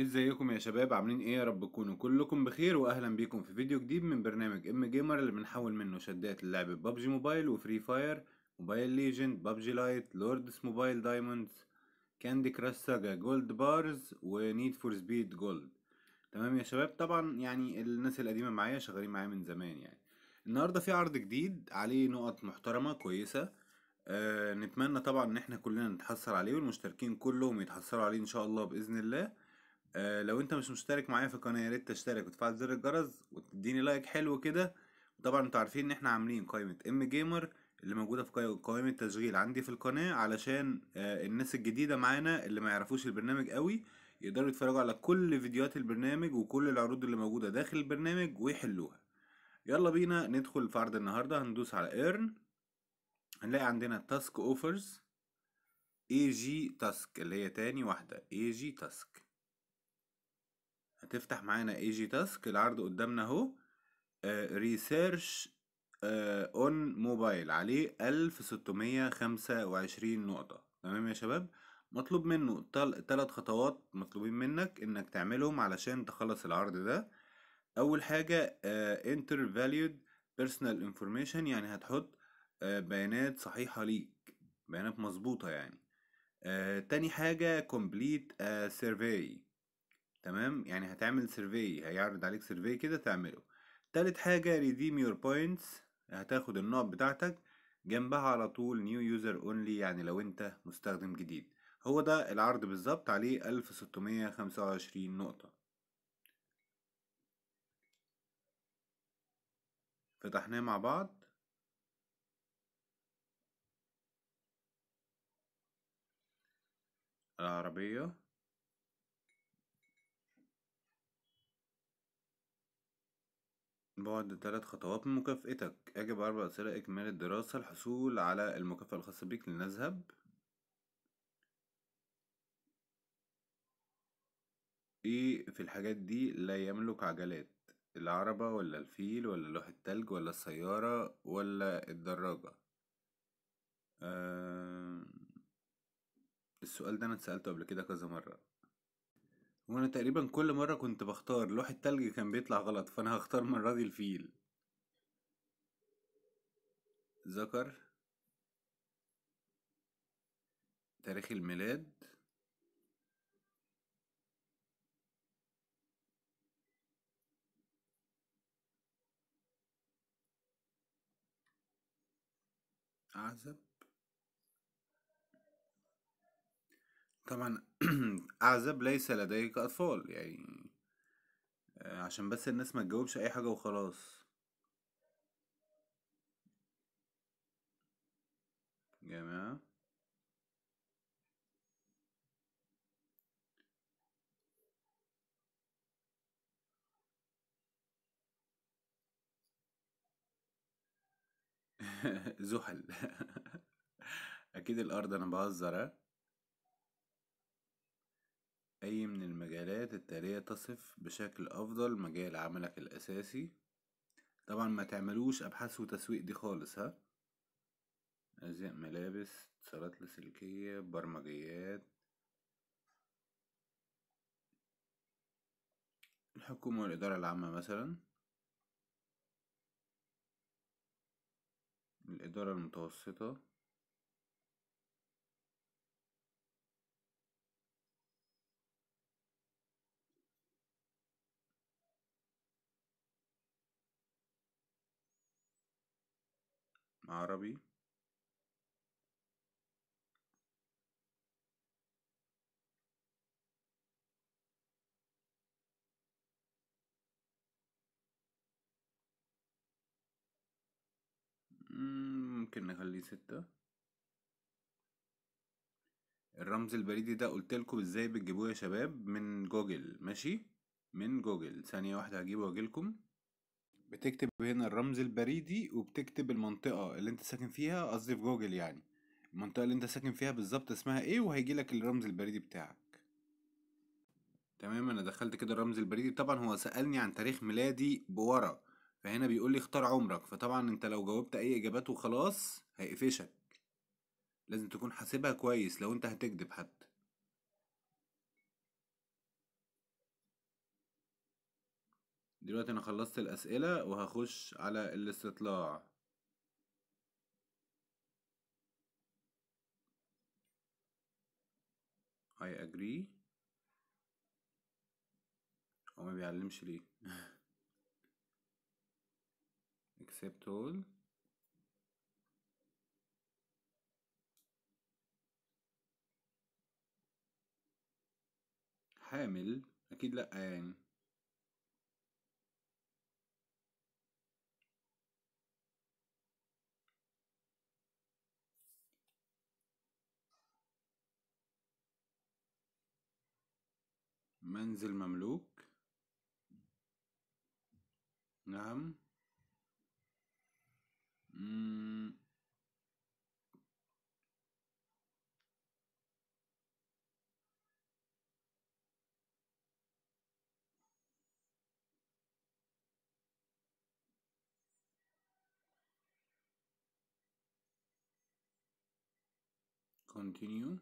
ازيكم يا شباب عاملين ايه يا رب تكونوا كلكم بخير واهلا بيكم في فيديو جديد من برنامج ام جيمر اللي بنحول منه شدات للعبة ببجي موبايل وفري فاير موبايل ليجند ببجي لايت لوردس موبايل دايموندز كاندي كراش ساجا جولد بارز ونيد فور سبيد جولد تمام يا شباب طبعا يعني الناس القديمة معايا شغالين معايا من زمان يعني النهاردة في عرض جديد عليه نقط محترمة كويسة أه نتمنى طبعا ان احنا كلنا نتحصل عليه والمشتركين كلهم يتحصلوا عليه ان شاء الله باذن الله آه لو انت مش مشترك معايا في القناه يا ريت تشترك وتفعل زر الجرس وتديني لايك حلو كده طبعا انتوا عارفين ان احنا عاملين قائمه ام جيمر اللي موجوده في قوائم التشغيل عندي في القناه علشان آه الناس الجديده معانا اللي ما يعرفوش البرنامج قوي يقدروا يتفرجوا على كل فيديوهات البرنامج وكل العروض اللي موجوده داخل البرنامج ويحلوها يلا بينا ندخل في عرض النهارده هندوس على ايرن هنلاقي عندنا تاسك اوفرز اي جي تاسك اللي هي تاني واحده اي جي تاسك هتفتح معانا اي جي تاسك العرض قدامنا اهو ريسيرش اون موبايل عليه الف ستمية خمسة وعشرين نقطة تمام يا شباب مطلوب منه تلات خطوات مطلوبين منك انك تعملهم علشان تخلص العرض ده اول حاجة انتر فاليود بيرسونال انفورميشن يعني هتحط آه، بيانات صحيحة ليك بيانات مظبوطة يعني آه تاني حاجة complete survey تمام يعني هتعمل سيرفي هيعرض عليك سيرفي كده تعمله تالت حاجة ريديم يور بوينتس هتاخد النقط بتاعتك جنبها على طول نيو يوزر اونلي يعني لو انت مستخدم جديد هو ده العرض بالظبط عليه 1625 نقطة فتحناه مع بعض العربية بعد ثلاث خطوات من مكافأتك أجب أربع أسئلة إكمال الدراسة الحصول على المكافأة الخاصة بك لنذهب إيه في الحاجات دي لا يملك عجلات العربة ولا الفيل ولا لوح التلج ولا السيارة ولا الدراجة أه... السؤال ده أنا اتسألته قبل كده كذا مرة وانا تقريبا كل مرة كنت بختار لوح التلج كان بيطلع غلط فانا هختار المرة دي الفيل ذكر تاريخ الميلاد أعزب طبعا أعزب ليس لديك أطفال يعني آه، عشان بس الناس ما تجاوبش أي حاجة وخلاص جماعة زحل أكيد الأرض أنا بهزر أه أي من المجالات التالية تصف بشكل أفضل مجال عملك الأساسي طبعا ما تعملوش أبحاث وتسويق دي خالص ها أزياء ملابس اتصالات لاسلكية برمجيات الحكومة والإدارة العامة مثلا الإدارة المتوسطة عربي ممكن نخليه ستة الرمز البريدي ده قلتلكم ازاي بتجيبوه يا شباب من جوجل ماشي من جوجل ثانية واحدة هجيبه واجيلكم بتكتب هنا الرمز البريدي وبتكتب المنطقة اللي انت ساكن فيها قصدي في جوجل يعني المنطقة اللي انت ساكن فيها بالظبط اسمها ايه وهيجيلك الرمز البريدي بتاعك تمام انا دخلت كده الرمز البريدي طبعا هو سألني عن تاريخ ميلادي بورا فهنا بيقول لي اختار عمرك فطبعا انت لو جاوبت اي اجابات وخلاص هيقفشك لازم تكون حاسبها كويس لو انت هتكدب حتى دلوقتي انا خلصت الاسئلة وهخش على الاستطلاع I agree هو ما بيعلمش ليه accept all حامل اكيد لا يعني منزل مملوك نعم continue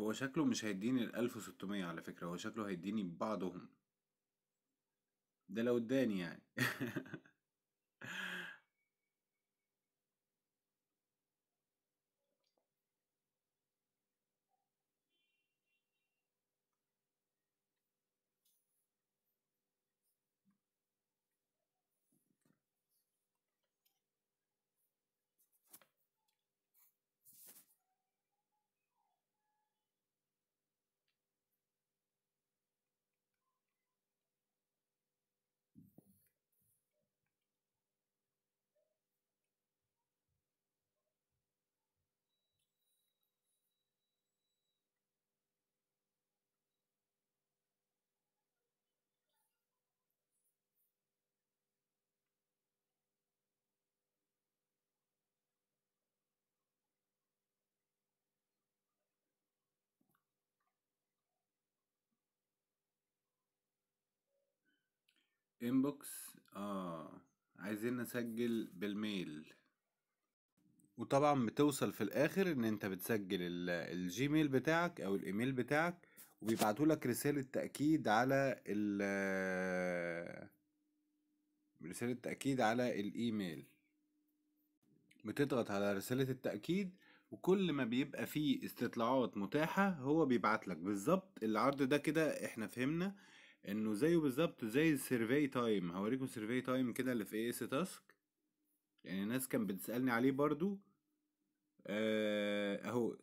هو شكله مش هيديني الألف وستمية على فكرة هو شكله هيديني بعضهم ده لو اداني يعني انبوكس اه عايزين نسجل بالميل وطبعا بتوصل في الاخر ان انت بتسجل الجيميل بتاعك او الايميل بتاعك وبيبعتوا لك رسالة تأكيد على ال رسالة تأكيد على الايميل بتضغط على رسالة التأكيد وكل ما بيبقى فيه استطلاعات متاحة هو بيبعت لك بالظبط العرض ده كده احنا فهمنا انه زيه بالظبط زي السيرفي تايم هوريكم سيرفي تايم كده اللي في اي اس تاسك يعني الناس كانت بتسالني عليه برضو آه، اهو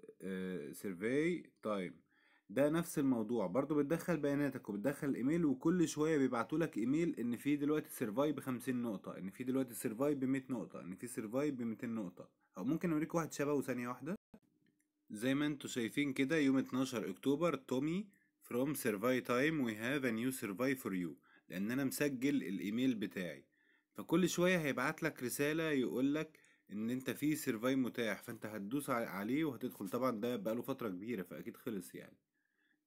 سيرفي آه، تايم ده نفس الموضوع برضو بتدخل بياناتك وبتدخل الايميل وكل شويه بيبعتولك ايميل ان في دلوقتي سيرفاي ب 50 نقطه ان في دلوقتي سيرفاي ب 100 نقطه ان في سيرفاي ب 200 نقطه او ممكن اوريك واحد شبهه ثانيه واحده زي ما انتوا شايفين كده يوم 12 اكتوبر تومي from survey time we have a new survey for you لان انا مسجل الايميل بتاعي فكل شوية هيبعت لك رسالة يقولك ان انت في سيرفاي متاح فانت هتدوس عليه وهتدخل طبعا ده بقاله فترة كبيرة فاكيد خلص يعني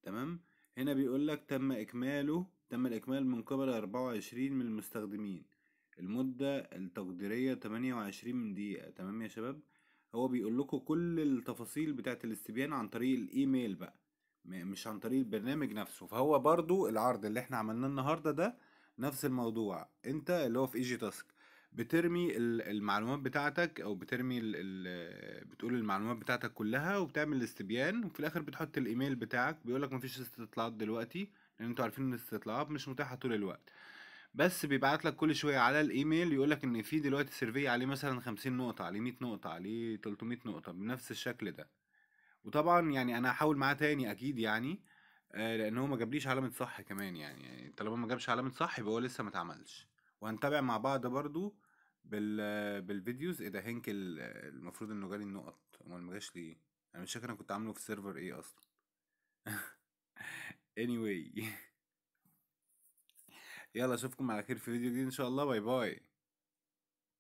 تمام هنا بيقولك تم اكماله تم الاكمال من قبل اربعة وعشرين من المستخدمين المدة التقديرية تمانية وعشرين من دقيقة تمام يا شباب هو بيقول لكم كل التفاصيل بتاعة الاستبيان عن طريق الايميل بقى مش عن طريق البرنامج نفسه فهو برضو العرض اللي احنا عملناه النهارده ده نفس الموضوع انت اللي هو في ايجي تاسك بترمي المعلومات بتاعتك او بترمي الـ الـ بتقول المعلومات بتاعتك كلها وبتعمل الاستبيان وفي الاخر بتحط الايميل بتاعك بيقولك مفيش استطلاعات دلوقتي لان انتوا عارفين ان الاستطلاعات مش متاحه طول الوقت بس بيبعت لك كل شويه على الايميل يقول لك ان في دلوقتي سيرفي عليه مثلا 50 نقطه عليه 100 نقطه عليه 300 نقطه بنفس الشكل ده وطبعا يعني انا هحاول معاه تاني اكيد يعني آه، لان هو ما جابليش علامه صح كمان يعني, يعني طالما ما جابش علامه صح يبقى هو لسه ما اتعملش وهنتابع مع بعض برضو بال بالفيديوز ايه ده هينك المفروض انه جالي النقط امال ما جاش ليه انا مش فاكر انا كنت عامله في سيرفر ايه اصلا anyway يلا اشوفكم على خير في فيديو جديد ان شاء الله باي باي